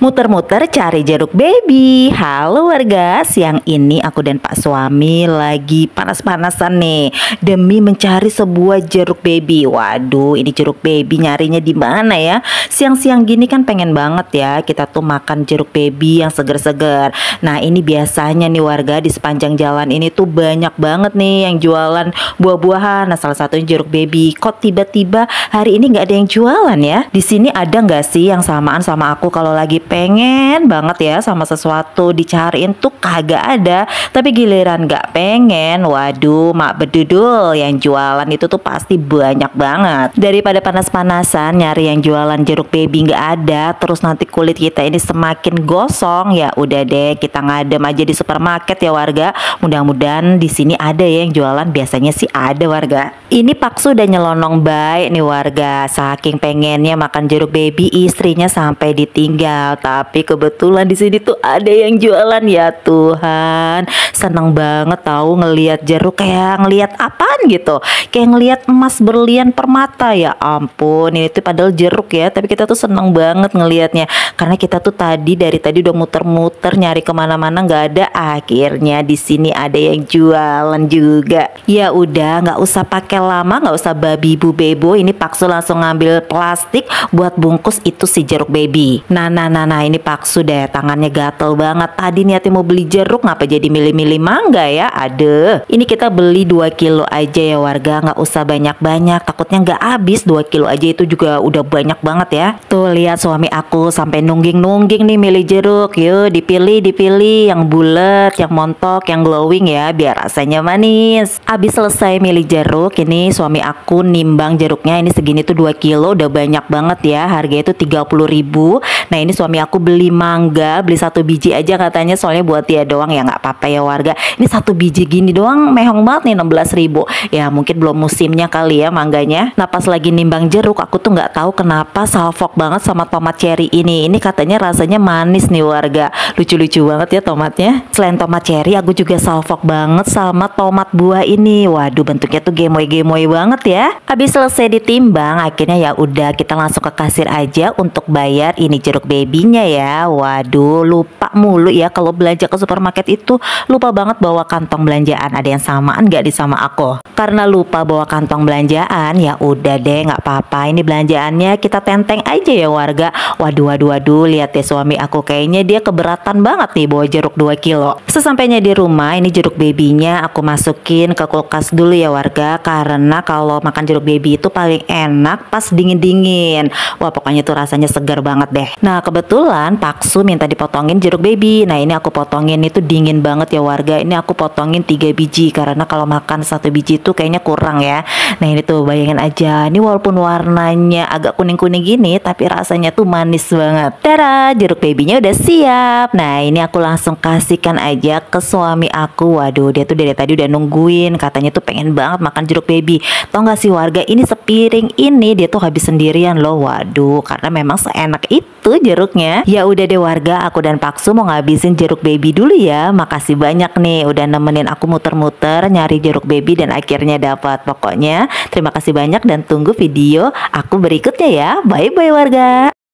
muter-muter cari jeruk baby. Halo warga, siang ini aku dan Pak suami lagi panas-panasan nih demi mencari sebuah jeruk baby. Waduh, ini jeruk baby nyarinya di mana ya? Siang-siang gini kan pengen banget ya kita tuh makan jeruk baby yang seger-seger. Nah, ini biasanya nih warga di sepanjang jalan ini tuh banyak banget nih yang jualan buah-buahan. Nah, salah satunya jeruk baby. Kok tiba-tiba hari ini nggak ada yang jualan ya? Di sini ada nggak sih yang samaan sama aku kalau lagi pengen banget ya sama sesuatu dicariin tuh kagak ada tapi giliran gak pengen waduh mak bedudul yang jualan itu tuh pasti banyak banget daripada panas-panasan nyari yang jualan jeruk baby gak ada terus nanti kulit kita ini semakin gosong ya udah deh kita ngadem aja di supermarket ya warga mudah-mudahan di sini ada ya yang jualan biasanya sih ada warga ini paksu udah nyelonong baik nih warga saking pengennya makan jeruk baby istrinya sampai ditinggal tapi kebetulan di sini tuh ada yang jualan ya Tuhan. Seneng banget tahu ngelihat jeruk kayak ngelihat apaan gitu. Kayak ngelihat emas berlian permata ya ampun. Ini tuh padahal jeruk ya, tapi kita tuh seneng banget ngelihatnya karena kita tuh tadi dari tadi udah muter-muter nyari kemana-mana nggak ada. Akhirnya di sini ada yang jualan juga. Ya udah nggak usah pakai lama, nggak usah babi bu bebo. Ini paksu langsung ngambil plastik buat bungkus itu si jeruk baby. Nah nah nah Nah, nah ini paksu deh, tangannya gatel banget. Tadi niatnya mau beli jeruk, ngapa jadi milih-milih mangga ya? Ade. Ini kita beli 2 kilo aja ya warga, nggak usah banyak-banyak. Takutnya nggak habis 2 kilo aja itu juga udah banyak banget ya. Tuh lihat suami aku sampai nungging-nungging nih milih jeruk. Yuk, dipilih, dipilih yang bulat, yang montok, yang glowing ya, biar rasanya manis. Abis selesai milih jeruk, ini suami aku nimbang jeruknya ini segini tuh 2 kilo, udah banyak banget ya. Harganya itu ribu. Nah, ini suami suami aku beli mangga beli satu biji aja katanya soalnya buat dia doang ya nggak apa-apa ya warga ini satu biji gini doang mehong banget nih 16 ribu ya mungkin belum musimnya kali ya mangganya nah pas lagi nimbang jeruk aku tuh nggak tahu kenapa salfok banget sama tomat cherry ini ini katanya rasanya manis nih warga lucu-lucu banget ya tomatnya selain tomat cherry aku juga salfok banget sama tomat buah ini waduh bentuknya tuh gemoy-gemoy banget ya habis selesai ditimbang akhirnya ya udah kita langsung ke kasir aja untuk bayar ini jeruk baby nya ya. Waduh, lupa mulu ya kalau belanja ke supermarket itu lupa banget bawa kantong belanjaan. Ada yang samaan gak di sama aku? Karena lupa bawa kantong belanjaan, ya udah deh nggak apa-apa. Ini belanjaannya kita tenteng aja ya warga. Waduh, waduh, waduh, lihat ya suami aku kayaknya dia keberatan banget nih bawa jeruk 2 kilo. Sesampainya di rumah, ini jeruk babynya aku masukin ke kulkas dulu ya warga. Karena kalau makan jeruk baby itu paling enak pas dingin-dingin. Wah pokoknya tuh rasanya segar banget deh. Nah kebetulan kebetulan Paksu minta dipotongin jeruk baby. Nah ini aku potongin itu dingin banget ya warga. Ini aku potongin tiga biji karena kalau makan satu biji itu kayaknya kurang ya. Nah ini tuh bayangin aja. Ini walaupun warnanya agak kuning-kuning gini tapi rasanya tuh manis banget. Tera, jeruk babynya udah siap. Nah ini aku langsung kasihkan aja ke suami aku. Waduh dia tuh dari tadi udah nungguin katanya tuh pengen banget makan jeruk baby. Tau gak sih warga ini sepiring ini dia tuh habis sendirian loh. Waduh karena memang seenak itu jeruknya ya udah deh warga, aku dan Paksu mau ngabisin jeruk baby dulu ya. Makasih banyak nih udah nemenin aku muter-muter nyari jeruk baby dan akhirnya dapat. Pokoknya terima kasih banyak dan tunggu video aku berikutnya ya. Bye bye warga.